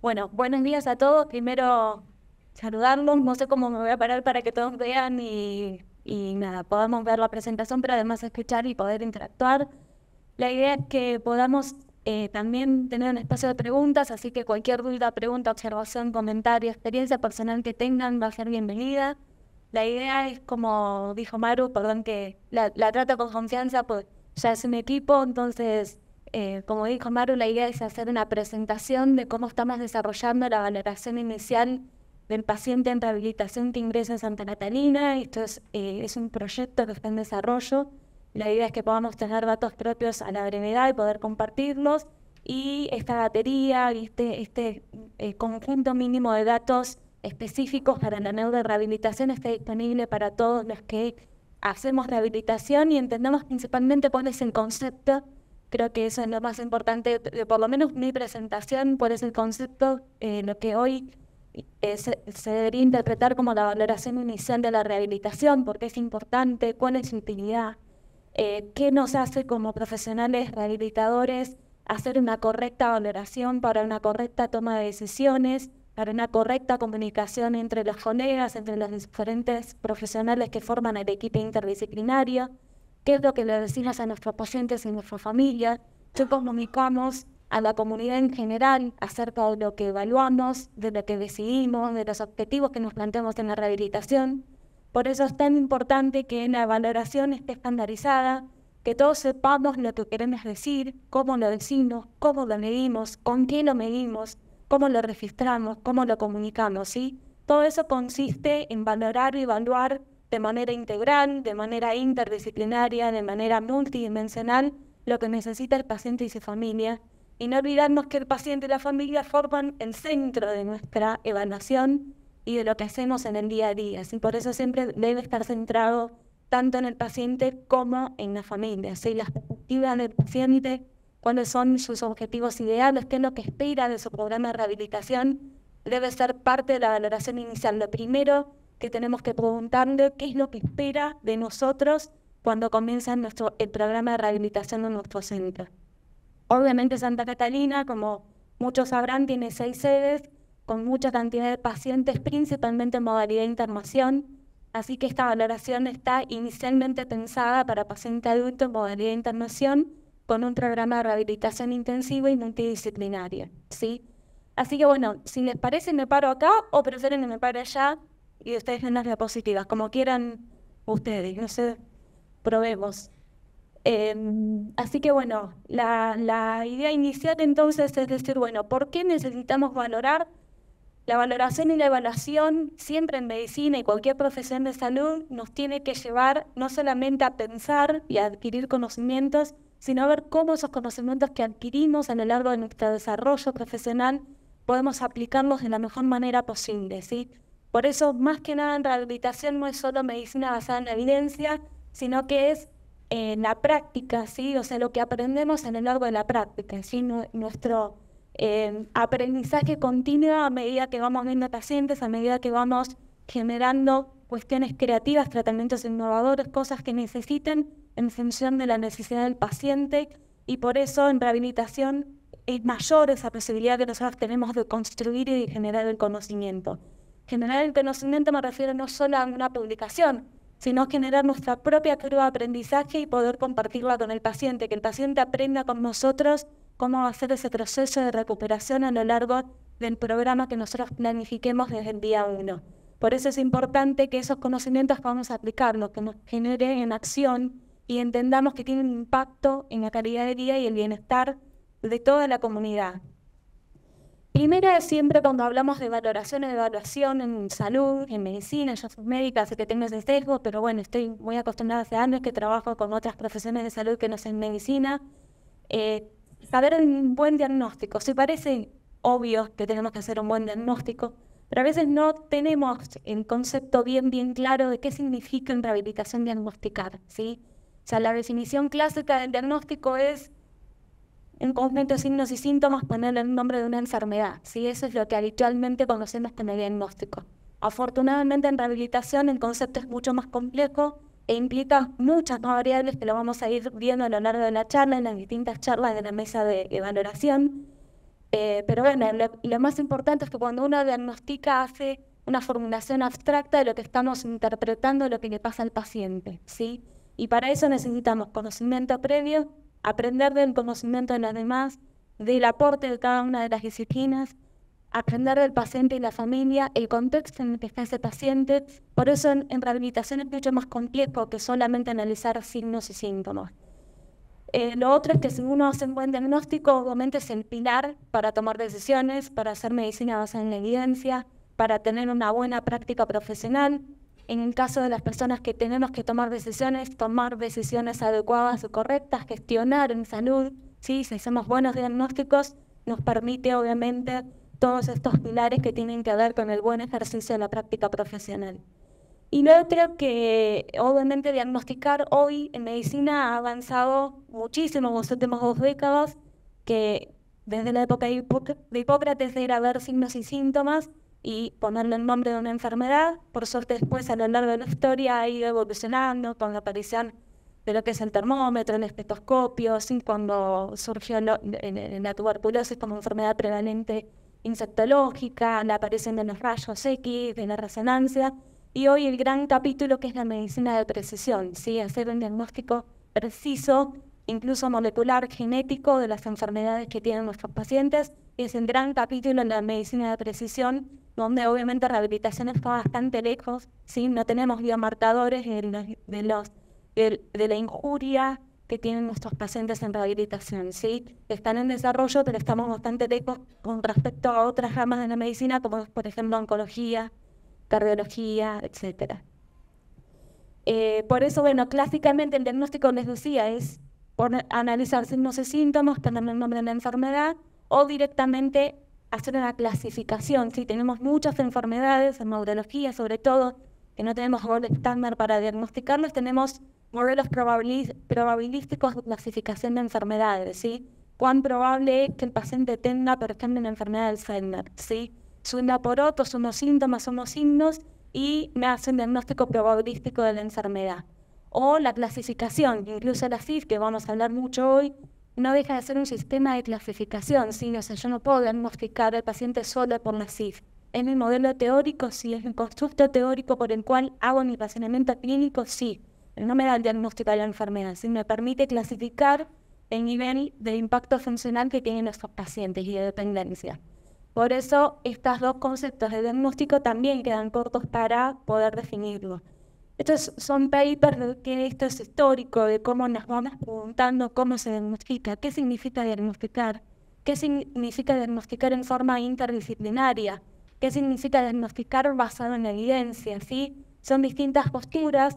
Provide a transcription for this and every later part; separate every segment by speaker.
Speaker 1: Bueno, buenos días a todos. Primero, saludarlos. No sé cómo me voy a parar para que todos vean y, nada, podamos ver la presentación, pero además escuchar y poder interactuar. La idea es que podamos eh, también tener un espacio de preguntas, así que cualquier duda, pregunta, observación, comentario, experiencia personal que tengan va a ser bienvenida. La idea es, como dijo Maru, perdón que la, la trata con confianza, pues ya es un equipo, entonces eh, como dijo Maru, la idea es hacer una presentación de cómo estamos desarrollando la valoración inicial del paciente en rehabilitación que ingresa en Santa Catalina. Esto es, eh, es un proyecto que está en desarrollo. La idea es que podamos tener datos propios a la brevedad y poder compartirlos. Y esta batería, este, este eh, conjunto mínimo de datos específicos para la rehabilitación está disponible para todos los que hacemos rehabilitación y entendemos principalmente cuál es el concepto Creo que eso es lo más importante, por lo menos mi presentación, por ese concepto, eh, lo que hoy eh, se, debería interpretar como la valoración inicial de la rehabilitación, porque es importante, cuál es su utilidad, eh, qué nos hace como profesionales rehabilitadores hacer una correcta valoración para una correcta toma de decisiones, para una correcta comunicación entre los colegas, entre los diferentes profesionales que forman el equipo interdisciplinario qué es lo que le decimos a nuestros pacientes y nuestra familia, qué comunicamos a la comunidad en general acerca de lo que evaluamos, de lo que decidimos, de los objetivos que nos planteamos en la rehabilitación. Por eso es tan importante que la valoración esté estandarizada, que todos sepamos lo que queremos decir, cómo lo decimos, cómo lo medimos, con quién lo medimos, cómo lo registramos, cómo lo comunicamos, ¿sí? Todo eso consiste en valorar y evaluar de manera integral, de manera interdisciplinaria, de manera multidimensional, lo que necesita el paciente y su familia. Y no olvidarnos que el paciente y la familia forman el centro de nuestra evaluación y de lo que hacemos en el día a día. por eso siempre debe estar centrado tanto en el paciente como en la familia. Si las perspectivas del paciente, cuáles son sus objetivos ideales, qué es lo que espera de su programa de rehabilitación, debe ser parte de la valoración inicial. Lo primero que tenemos que preguntarle qué es lo que espera de nosotros cuando comienza nuestro, el programa de rehabilitación de nuestro centro. Obviamente Santa Catalina, como muchos sabrán, tiene seis sedes con mucha cantidad de pacientes, principalmente en modalidad de internación, así que esta valoración está inicialmente pensada para paciente adultos en modalidad de internación con un programa de rehabilitación intensiva y multidisciplinaria, ¿sí? Así que bueno, si les parece me paro acá o prefieren que me paro allá, y ustedes en las diapositivas, como quieran ustedes, no sé, probemos. Em, así que bueno, la, idea inicial entonces es decir, bueno, ¿por qué necesitamos valorar? La valoración y la evaluación siempre en medicina y cualquier profesión de salud nos tiene que llevar no solamente a pensar y adquirir conocimientos, sino a ver cómo esos conocimientos que adquirimos a lo largo de nuestro desarrollo profesional podemos aplicarlos de la mejor manera posible, ¿sí? Por eso, más que nada en rehabilitación no es solo medicina basada en evidencia, sino que es en eh, la práctica, ¿sí? O sea, lo que aprendemos en el largo de la práctica, ¿sí? nuestro eh, aprendizaje continuo a medida que vamos viendo pacientes, a medida que vamos generando cuestiones creativas, tratamientos innovadores, cosas que necesiten en función de la necesidad del paciente y por eso en rehabilitación es mayor esa posibilidad que nosotros tenemos de construir y de generar el conocimiento. Generar el conocimiento me refiero no solo a una publicación, sino generar nuestra propia curva de aprendizaje y poder compartirla con el paciente, que el paciente aprenda con nosotros cómo hacer ese proceso de recuperación a lo largo del programa que nosotros planifiquemos desde el día uno. Por eso es importante que esos conocimientos podamos a que nos generen en acción y entendamos que tienen impacto en la calidad de vida y el bienestar de toda la comunidad. Primera siempre cuando hablamos de valoraciones de evaluación en salud, en medicina, yo soy médica, sé que tengo ese sesgo, pero bueno, estoy muy acostumbrada hace años que trabajo con otras profesiones de salud que no son medicina. Eh, saber un buen diagnóstico, si parece obvio que tenemos que hacer un buen diagnóstico, pero a veces no tenemos el concepto bien, bien claro de qué significa en rehabilitación diagnosticar, ¿sí? O sea, la definición clásica del diagnóstico es en conjunto signos y síntomas poner el nombre de una enfermedad. ¿sí? Eso es lo que habitualmente conocemos como diagnóstico. Afortunadamente en rehabilitación el concepto es mucho más complejo e implica muchas más variables que lo vamos a ir viendo a lo largo de la charla, en las distintas charlas de la mesa de, valoración. Eh, pero bueno, lo, lo más importante es que cuando uno diagnostica hace una formulación abstracta de lo que estamos interpretando, de lo que le pasa al paciente. ¿sí? Y para eso necesitamos conocimiento previo aprender del conocimiento de los demás, del aporte de cada una de las disciplinas, aprender del paciente y la familia, el contexto en el que está ese paciente. Por eso en, rehabilitación es mucho más complejo que solamente analizar signos y síntomas. Eh, lo otro es que si uno hace un buen diagnóstico, obviamente es el pilar para tomar decisiones, para hacer medicina basada en la evidencia, para tener una buena práctica profesional, en el caso de las personas que tenemos que tomar decisiones, tomar decisiones adecuadas o correctas, gestionar en salud, si hacemos buenos diagnósticos, nos permite obviamente todos estos pilares que tienen que ver con el buen ejercicio de la práctica profesional. Y no creo que obviamente diagnosticar hoy en medicina ha avanzado muchísimo en los últimos dos décadas, que desde la época de, Hipócrates de ir a ver signos y síntomas, y ponerle el nombre de una enfermedad. Por suerte después a lo largo de la historia ha ido evolucionando con la aparición de lo que es el termómetro, el espectroscopio, cuando surgió en, la tuberculosis como enfermedad prevalente insectológica, la aparición de los rayos X, de la resonancia, y hoy el gran capítulo que es la medicina de precisión, ¿sí? hacer un diagnóstico preciso, incluso molecular, genético, de las enfermedades que tienen nuestros pacientes es un gran capítulo en la medicina de precisión, donde obviamente rehabilitación está bastante lejos, ¿sí? no tenemos biomarcadores de, los, de, la injuria que tienen nuestros pacientes en rehabilitación. ¿sí? Están en desarrollo, pero estamos bastante lejos con respecto a otras ramas de la medicina, como por ejemplo oncología, cardiología, etc. Eh, por eso, bueno, clásicamente el diagnóstico, de decía, es por analizar no y síntomas, tener el nombre de la enfermedad, o directamente hacer una clasificación. Si tenemos muchas enfermedades, en neurología sobre todo, que no tenemos gold estándar para diagnosticarlos, tenemos modelos probabilísticos de clasificación de enfermedades, ¿sí? Cuán probable es que el paciente tenga, por ejemplo, una enfermedad de Alzheimer, ¿sí? Suena por otros, son síntomas, son signos, y me hacen diagnóstico probabilístico de la enfermedad. O la clasificación, incluso la CIF, que vamos a hablar mucho hoy, no deja de ser un sistema de clasificación, ¿sí? O sea, yo no puedo diagnosticar al paciente solo por la CIF. En el modelo teórico? Sí. ¿Es un constructo teórico por el cual hago mi razonamiento clínico? Sí. No me da el diagnóstico de la enfermedad, ¿sí? Me permite clasificar el nivel de impacto funcional que tienen nuestros pacientes y de dependencia. Por eso, estos dos conceptos de diagnóstico también quedan cortos para poder definirlo. Estos son papers que esto es histórico, de cómo nos vamos preguntando cómo se diagnostica, qué significa diagnosticar, qué significa diagnosticar en forma interdisciplinaria, qué significa diagnosticar basado en evidencia, ¿sí? Son distintas posturas.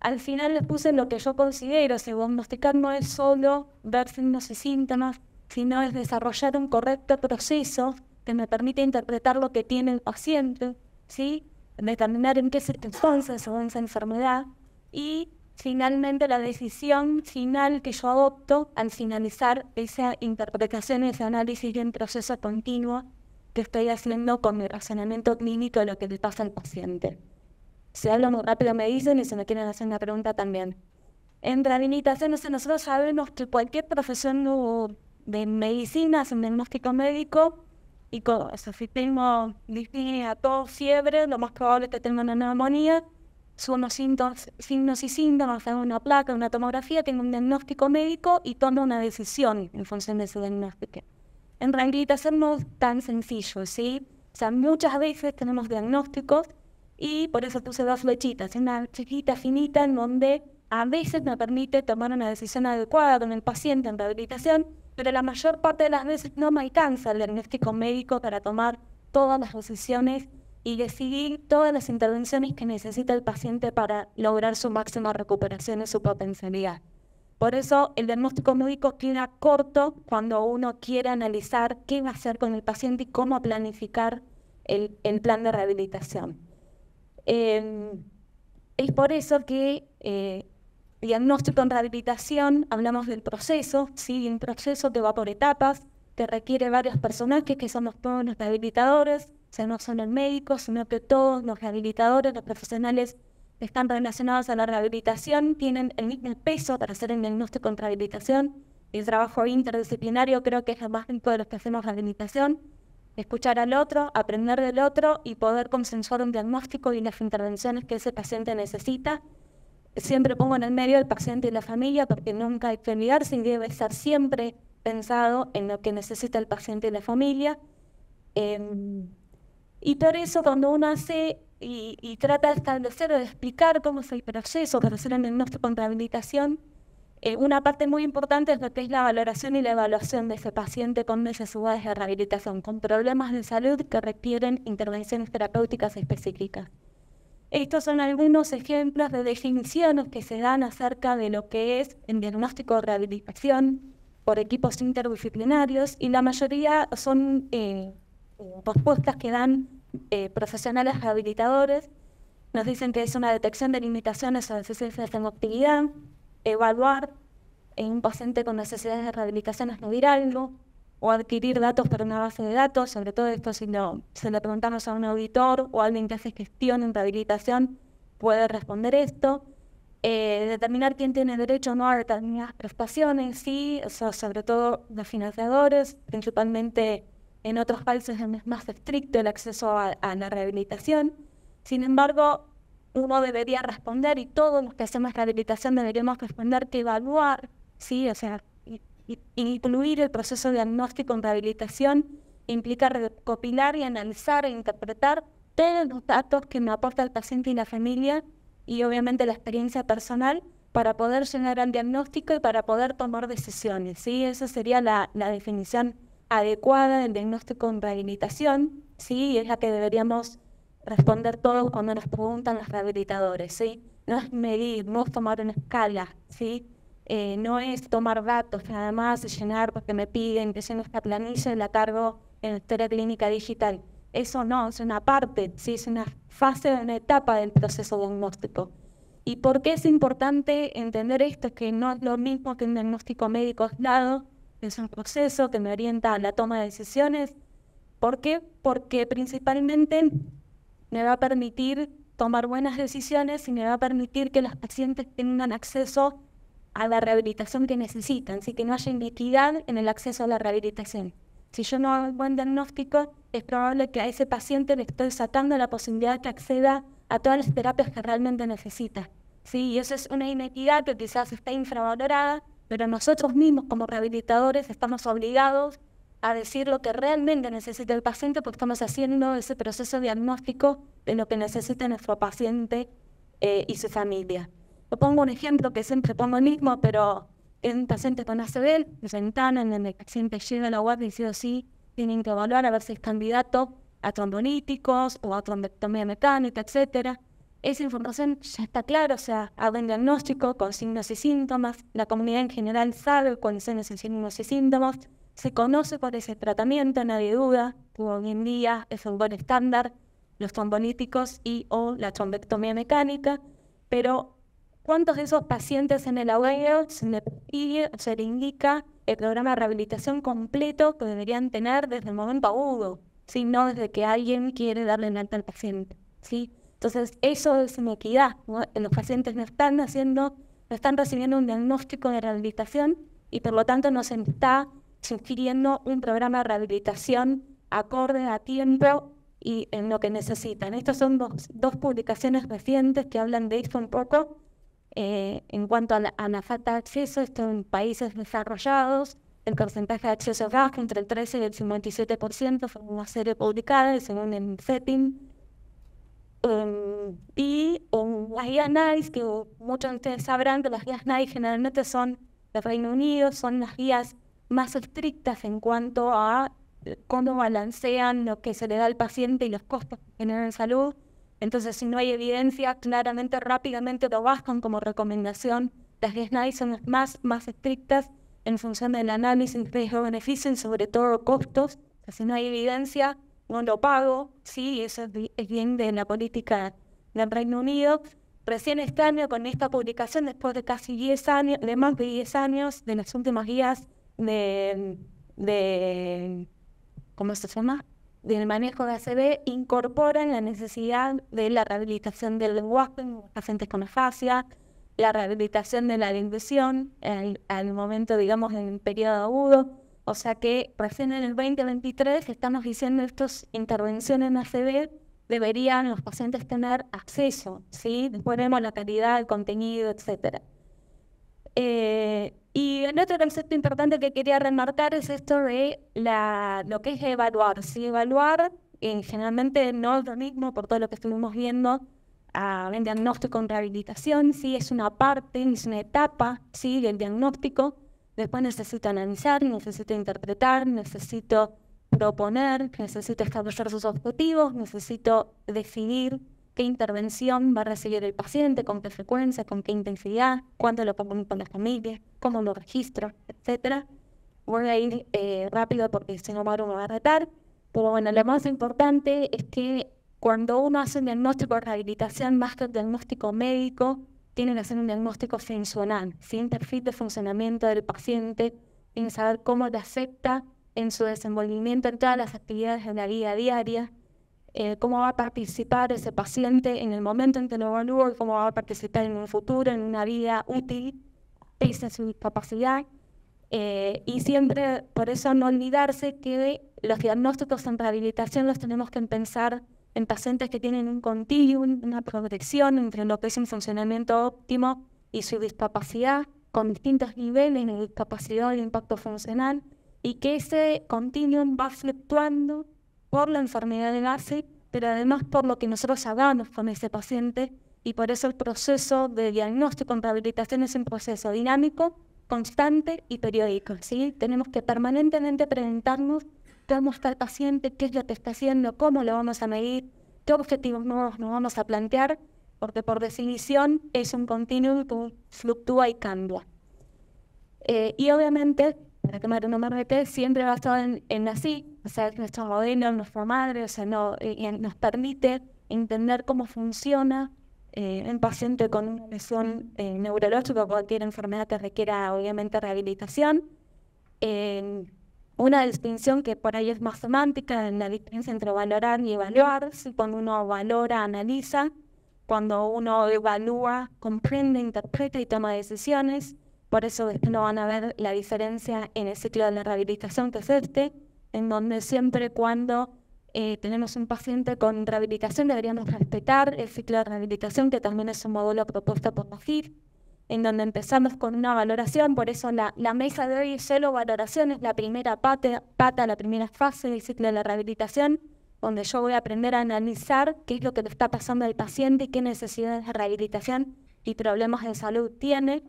Speaker 1: Al final les puse lo que yo considero, si diagnosticar no es solo ver signos y síntomas, sino es desarrollar un correcto proceso que me permite interpretar lo que tiene el paciente, ¿sí? determinar en qué circunstancias se da esa enfermedad y finalmente la decisión final que yo adopto al finalizar esa interpretación, ese análisis y un proceso continuo que estoy haciendo con mi razonamiento clínico de lo que le pasa al paciente. Si hablo muy rápido me dicen y si me quieren hacer una pregunta también. En rehabilitación, nosotros sabemos que cualquier profesión de medicina, hace un diagnóstico médico, y con eso, si tengo a todo fiebre, lo más probable es que tenga una neumonía, son los signos y síntomas, hago una placa, una tomografía, tengo un diagnóstico médico y tomo una decisión en función de ese diagnóstico. En realidad no tan sencillo, ¿sí? O sea, muchas veces tenemos diagnósticos y por eso puse dos flechitas, una chiquita finita en donde a veces me permite tomar una decisión adecuada con el paciente en rehabilitación pero la mayor parte de las veces no me alcanza el diagnóstico médico para tomar todas las decisiones y decidir todas las intervenciones que necesita el paciente para lograr su máxima recuperación y su potencialidad. Por eso el diagnóstico médico queda corto cuando uno quiere analizar qué va a hacer con el paciente y cómo planificar el, plan de rehabilitación. Em, es por eso que eh, diagnóstico en rehabilitación, hablamos del proceso, ¿sí? un proceso que va por etapas, que requiere varios personajes, que somos todos los rehabilitadores, o no son el médico, sino que todos los rehabilitadores, los profesionales que están relacionados a la rehabilitación, tienen el mismo peso para hacer el diagnóstico en rehabilitación. El trabajo interdisciplinario creo que es el más importante de los que hacemos rehabilitación. Escuchar al otro, aprender del otro y poder consensuar un diagnóstico y las intervenciones que ese paciente necesita siempre pongo en el medio el paciente y la familia porque nunca hay que olvidarse y debe estar siempre pensado en lo que necesita el paciente y la familia. Em, y por eso cuando uno hace y, trata de establecer o de explicar cómo es el proceso para hacer en nuestra con eh, una parte muy importante es lo que es la valoración y la evaluación de ese paciente con necesidades de rehabilitación, con problemas de salud que requieren intervenciones terapéuticas específicas. Estos son algunos ejemplos de definiciones que se dan acerca de lo que es el diagnóstico de rehabilitación por equipos interdisciplinarios y la mayoría son propuestas eh, eh, que dan eh, profesionales rehabilitadores. Nos dicen que es una detección de limitaciones o deficiencias en actividad, evaluar en un paciente con necesidades de rehabilitación es medir algo, o adquirir datos para una base de datos, sobre todo esto si no se le preguntamos a un auditor o alguien que hace gestión en rehabilitación, puede responder esto. Eh, determinar quién tiene derecho o no a determinadas prestaciones, sí, sobre todo los financiadores, principalmente en otros países donde es más estricto el acceso a, la rehabilitación. Sin embargo, uno debería responder y todos los que hacemos rehabilitación deberíamos responder que evaluar, sí, o sea, Incluir el proceso diagnóstico en rehabilitación implica recopilar y analizar e interpretar todos los datos que me aporta el paciente y la familia y obviamente la experiencia personal para poder llegar un diagnóstico y para poder tomar decisiones. ¿sí? Esa sería la, definición adecuada del diagnóstico en rehabilitación, ¿sí? es la que deberíamos responder todos cuando nos preguntan los rehabilitadores. ¿sí? No es medir, no es tomar una escala. ¿sí? Eh, no es tomar datos, nada más llenar porque me piden que lleno esta planilla la cargo en la clínica digital. Eso no, es una parte, es una fase, una etapa del proceso diagnóstico. ¿Y por qué es importante entender esto? que no es lo mismo que un diagnóstico médico aislado, es un proceso que me orienta a la toma de decisiones. ¿Por qué? Porque principalmente me va a permitir tomar buenas decisiones y me va a permitir que los pacientes tengan acceso a la rehabilitación que necesitan, si que no haya inequidad en el acceso a la rehabilitación. Si yo no hago un buen diagnóstico, es probable que a ese paciente le estoy sacando la posibilidad de que acceda a todas las terapias que realmente necesita. ¿sí? Y eso es una inequidad que quizás está infravalorada, pero nosotros mismos como rehabilitadores estamos obligados a decir lo que realmente necesita el paciente porque estamos haciendo ese proceso diagnóstico de lo que necesita nuestro paciente eh, y su familia pongo un ejemplo que siempre pongo mismo, pero en pacientes con ACV, ventana en el paciente llega a la web y oh, sí tienen que evaluar a ver si es candidato a tromboníticos o a trombectomía mecánica, etcétera. Esa información ya está clara, o sea, hay un diagnóstico con signos y síntomas, la comunidad en general sabe cuáles son esos signos y síntomas, se conoce por ese tratamiento, nadie duda, hoy en día es un buen estándar, los tromboníticos y o la trombectomía mecánica, pero ¿Cuántos de esos pacientes en el AUEO se le indica el programa de rehabilitación completo que deberían tener desde el momento agudo, ¿sí? no desde que alguien quiere darle en alta al paciente? ¿sí? Entonces, eso es inequidad. ¿no? Los pacientes no están haciendo, están recibiendo un diagnóstico de rehabilitación y por lo tanto no se está sugiriendo un programa de rehabilitación acorde a tiempo y en lo que necesitan. Estas son dos, dos publicaciones recientes que hablan de esto un poco eh, en cuanto a la, falta de acceso, esto en países desarrollados, el porcentaje de acceso es bajo, entre el 13 y el 57%, fue una serie publicada, según el setting. Em, y las guías NICE, que muchos de ustedes sabrán que las guías NICE generalmente son de Reino Unido, son las guías más estrictas en cuanto a eh, cómo balancean lo que se le da al paciente y los costos que generan en salud entonces, si no hay evidencia, claramente, rápidamente lo bajan como recomendación. Las NAI son más, más estrictas en función del análisis de beneficio sobre todo costos. Si no hay evidencia, no lo pago. Sí, eso es bien de la política del Reino Unido. Recién este año, con esta publicación, después de casi 10 años, de más de 10 años, de las últimas guías de, de ¿cómo se llama? del manejo de ACB incorporan la necesidad de la rehabilitación del lenguaje en pacientes con afasia, la rehabilitación de la dentición al, el momento, digamos, en periodo agudo. O sea que recién en el 2023 estamos diciendo estas intervenciones en ACV deberían los pacientes tener acceso, ¿sí? Después la calidad, el contenido, etcétera. Eh, y el otro concepto importante que quería remarcar es esto de la, lo que es evaluar. Si evaluar, eh, generalmente no es lo mismo por todo lo que estuvimos viendo, a ah, el diagnóstico con rehabilitación, si es una parte, es una etapa sí, del diagnóstico. Después necesito analizar, necesito interpretar, necesito proponer, necesito establecer sus objetivos, necesito definir qué intervención va a recibir el paciente, con qué frecuencia, con qué intensidad, cuándo lo comunico con las familias, cómo lo registro, etcétera. Voy a ir eh, rápido porque si no Maru me va a retar, pero bueno, lo más importante es que cuando uno hace un diagnóstico de rehabilitación, más que un diagnóstico médico, tiene que hacer un diagnóstico funcional, sin perfil de funcionamiento del paciente, sin saber cómo le afecta en su desenvolvimiento en todas las actividades de la vida diaria, eh, cómo va a participar ese paciente en el momento en que lo evalúo cómo va a participar en un futuro, en una vida útil, pese a su discapacidad. Eh, y siempre, por eso, no olvidarse que los diagnósticos en rehabilitación los tenemos que pensar en pacientes que tienen un continuum, una protección entre lo que es un funcionamiento óptimo y su discapacidad, con distintos niveles de discapacidad y impacto funcional, y que ese continuum va fluctuando por la enfermedad de Garce, pero además por lo que nosotros hagamos con ese paciente y por eso el proceso de diagnóstico y rehabilitación es un proceso dinámico, constante y periódico. ¿sí? Tenemos que permanentemente preguntarnos cómo está el paciente, qué es lo que está haciendo, cómo lo vamos a medir, qué objetivos nuevos nos vamos a plantear, porque por definición es un continuum que fluctúa y cambia. Eh, y obviamente la número no test siempre basado en, en así, o sea, nuestro modelos, nuestra madre, o sea, no, eh, nos permite entender cómo funciona eh, un paciente con una lesión eh, neurológica o cualquier enfermedad que requiera, obviamente, rehabilitación. una distinción que por ahí es más semántica, la diferencia entre valorar y evaluar. cuando uno valora, analiza, cuando uno evalúa, comprende, interpreta y toma decisiones. Por eso no van a ver la diferencia en el ciclo de la rehabilitación que es en donde siempre cuando eh, tenemos un paciente con rehabilitación deberíamos respetar el ciclo de rehabilitación, que también es un módulo propuesto por la en donde empezamos con una valoración, por eso la, mesa de hoy es solo valoración, es la primera pata, pata, la primera fase del ciclo de la rehabilitación, donde yo voy a aprender a analizar qué es lo que le está pasando al paciente y qué necesidades de rehabilitación y problemas de salud tiene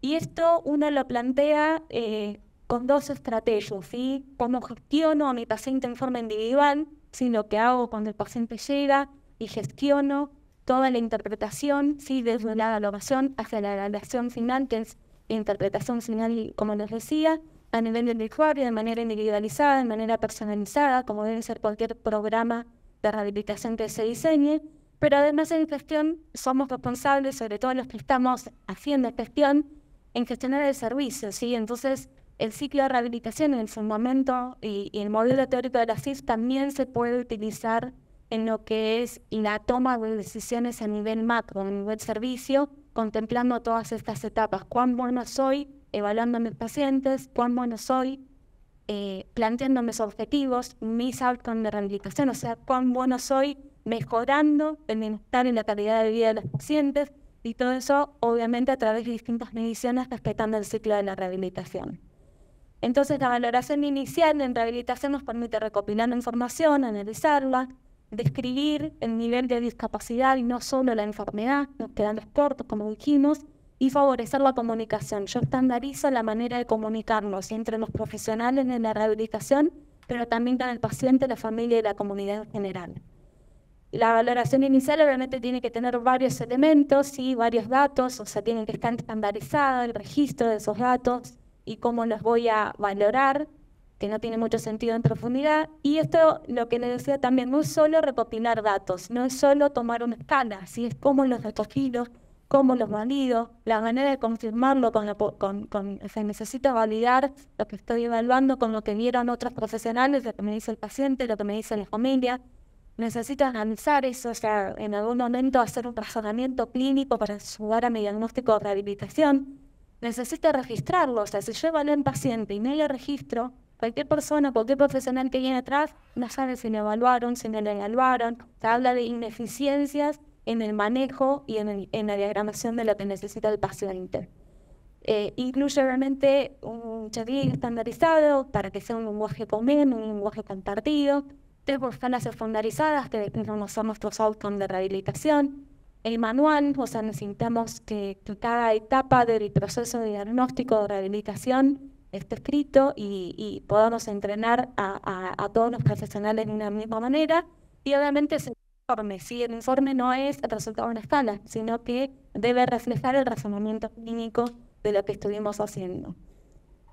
Speaker 1: y esto uno lo plantea eh, con dos estrategias, ¿sí? Cómo gestiono a mi paciente en forma individual, ¿sí? Lo que hago cuando el paciente llega y gestiono toda la interpretación, ¿sí? Desde la evaluación hasta la evaluación final, que es interpretación final, como les decía, a nivel del usuario, de manera individualizada, de manera personalizada, como debe ser cualquier programa de rehabilitación que se diseñe. Pero además en gestión somos responsables, sobre todo los que estamos haciendo gestión, en gestionar el servicio, Entonces, el ciclo de rehabilitación en su momento y, el modelo teórico de la CIS también se puede utilizar en lo que es la toma de decisiones a nivel macro, a nivel servicio, contemplando todas estas etapas. ¿Cuán bueno soy evaluando a mis pacientes? ¿Cuán bueno soy eh, planteando mis objetivos, mis outcomes de rehabilitación? O sea, ¿cuán bueno soy mejorando el bienestar y la calidad de vida de los pacientes y todo eso obviamente a través de distintas mediciones respetando el ciclo de la rehabilitación. Entonces la valoración inicial en rehabilitación nos permite recopilar la información, analizarla, describir el nivel de discapacidad y no solo la enfermedad, nos quedan cortos como dijimos, y favorecer la comunicación. Yo estandarizo la manera de comunicarnos entre los profesionales en la rehabilitación, pero también con el paciente, la familia y la comunidad en general. La valoración inicial obviamente tiene que tener varios elementos y varios datos, o sea, tiene que estar estandarizado el registro de esos datos y cómo los voy a valorar, que no tiene mucho sentido en profundidad. Y esto lo que le decía también, no es solo recopilar datos, no es solo tomar una escala, si es cómo los recogido, cómo los valido, la manera de confirmarlo con, con, con o sea, necesito validar lo que estoy evaluando con lo que vieron otros profesionales, lo que me dice el paciente, lo que me dice la familia, necesitan analizar eso, o sea, en algún momento hacer un razonamiento clínico para ayudar a mi diagnóstico de rehabilitación, necesita registrarlo, o sea, si yo evalúo un paciente y no le registro, cualquier persona, cualquier profesional que viene atrás, no sabe si me evaluaron, si me evaluaron, se habla de ineficiencias en el manejo y en, la diagramación de lo que necesita el paciente. Eh, incluye realmente un checklist estandarizado para que sea un lenguaje común, un lenguaje compartido, test por escalas estandarizadas que no nuestros outcomes de rehabilitación, el manual, o sea, necesitamos que, cada etapa del proceso de diagnóstico de rehabilitación esté escrito y, podamos entrenar a, todos los profesionales de una misma manera. Y obviamente el informe, si el informe no es el resultado de una escala, sino que debe reflejar el razonamiento clínico de lo que estuvimos haciendo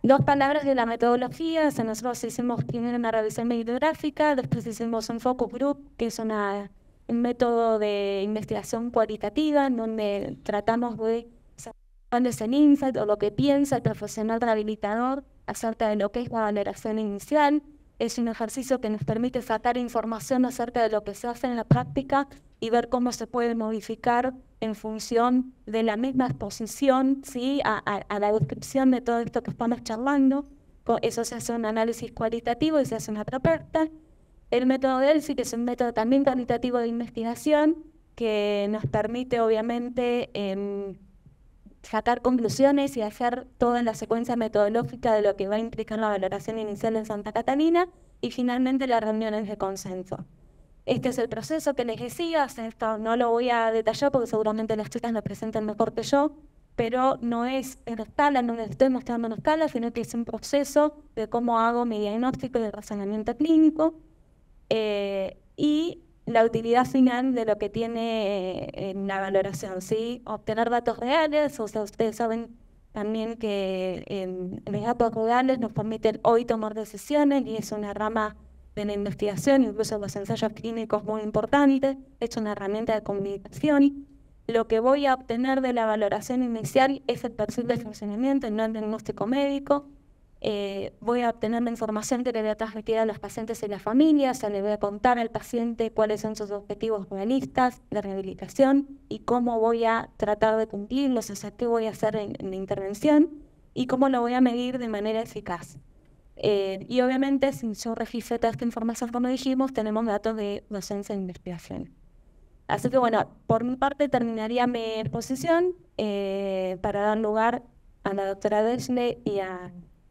Speaker 1: dos palabras de la metodología. nosotros hicimos primero una revisión bibliográfica, después hicimos un focus group, que es un método de investigación cualitativa, en donde tratamos de saber cuándo es el insight o lo que piensa el profesional rehabilitador acerca de lo que es la valoración inicial. Es un ejercicio que nos permite sacar información acerca de lo que se hace en la práctica y ver cómo se puede modificar en función de la misma exposición ¿sí? a, la descripción de todo esto que estamos charlando. eso se hace un análisis cualitativo y se hace una propuesta. El método ELSI, que es un método también cualitativo de investigación, que nos permite obviamente sacar conclusiones y hacer toda la secuencia metodológica de lo que va a implicar la valoración inicial en Santa Catalina y finalmente las reuniones de consenso. Este es el proceso que les decía, esto no lo voy a detallar porque seguramente las chicas lo presenten mejor que yo, pero no es en escala, no les estoy mostrando en escala, sino que es un proceso de cómo hago mi diagnóstico y el razonamiento clínico eh, y la utilidad final de lo que tiene eh, la valoración, ¿sí? Obtener datos reales, o sea, ustedes saben también que los datos reales nos permiten hoy tomar decisiones y es una rama de la investigación, incluso los ensayos clínicos muy importantes, es una herramienta de comunicación. Lo que voy a obtener de la valoración inicial es el perfil de funcionamiento, no el diagnóstico médico. Eh, voy a obtener la información que le voy a transmitir a los pacientes y las familias, sea, le voy a contar al paciente cuáles son sus objetivos realistas de rehabilitación y cómo voy a tratar de cumplirlos, o sea, qué voy a hacer en, en la intervención y cómo lo voy a medir de manera eficaz. Eh, y obviamente, si yo registro toda esta información, como dijimos, tenemos datos de docencia e investigación. Así que bueno, por mi parte terminaría mi exposición eh, para dar lugar a la doctora Desne y a